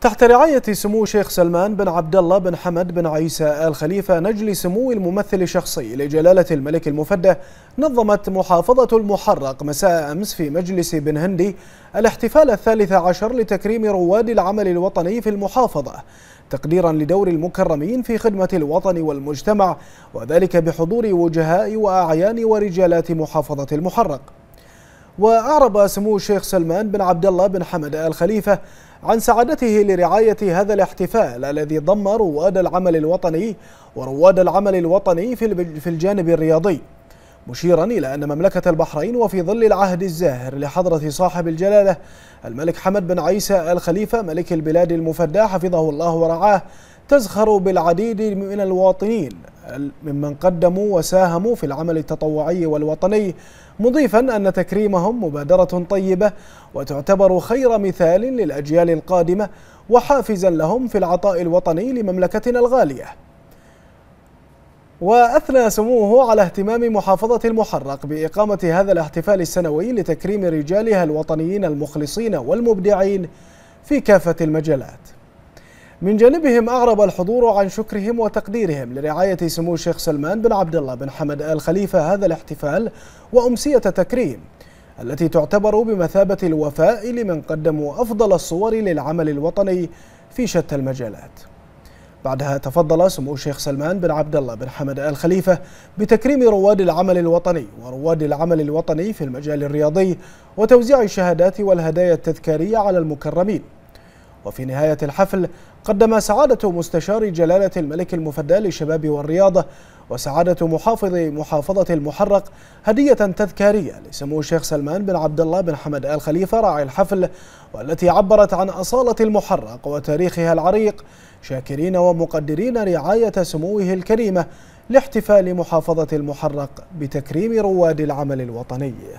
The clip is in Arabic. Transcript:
تحت رعاية سمو شيخ سلمان بن عبد الله بن حمد بن عيسى آل خليفة نجل سمو الممثل الشخصي لجلالة الملك المفدى نظمت محافظة المحرق مساء أمس في مجلس بن هندي الاحتفال الثالث عشر لتكريم رواد العمل الوطني في المحافظة تقديرا لدور المكرمين في خدمة الوطن والمجتمع وذلك بحضور وجهاء وأعيان ورجالات محافظة المحرق وأعرب سمو الشيخ سلمان بن عبد الله بن حمد آل خليفة عن سعادته لرعاية هذا الاحتفال الذي ضم رواد العمل الوطني ورواد العمل الوطني في الجانب الرياضي مشيرا إلى أن مملكة البحرين وفي ظل العهد الزاهر لحضرة صاحب الجلالة الملك حمد بن عيسى آل خليفة ملك البلاد المفدى حفظه الله ورعاه تزخر بالعديد من الواطنين ممن قدموا وساهموا في العمل التطوعي والوطني مضيفا أن تكريمهم مبادرة طيبة وتعتبر خير مثال للأجيال القادمة وحافزا لهم في العطاء الوطني لمملكتنا الغالية وأثنى سموه على اهتمام محافظة المحرق بإقامة هذا الاحتفال السنوي لتكريم رجالها الوطنيين المخلصين والمبدعين في كافة المجالات من جانبهم أعرب الحضور عن شكرهم وتقديرهم لرعاية سمو الشيخ سلمان بن عبد الله بن حمد آل خليفة هذا الاحتفال وأمسية تكريم التي تعتبر بمثابة الوفاء لمن قدموا أفضل الصور للعمل الوطني في شتى المجالات بعدها تفضل سمو الشيخ سلمان بن عبد الله بن حمد آل خليفة بتكريم رواد العمل الوطني ورواد العمل الوطني في المجال الرياضي وتوزيع الشهادات والهدايا التذكارية على المكرمين وفي نهاية الحفل قدم سعادة مستشار جلالة الملك المفدى للشباب والرياضة وسعادة محافظ محافظة المحرق هدية تذكارية لسمو الشيخ سلمان بن عبد الله بن حمد آل خليفة راعي الحفل والتي عبرت عن أصالة المحرق وتاريخها العريق شاكرين ومقدرين رعاية سموه الكريمة لاحتفال محافظة المحرق بتكريم رواد العمل الوطني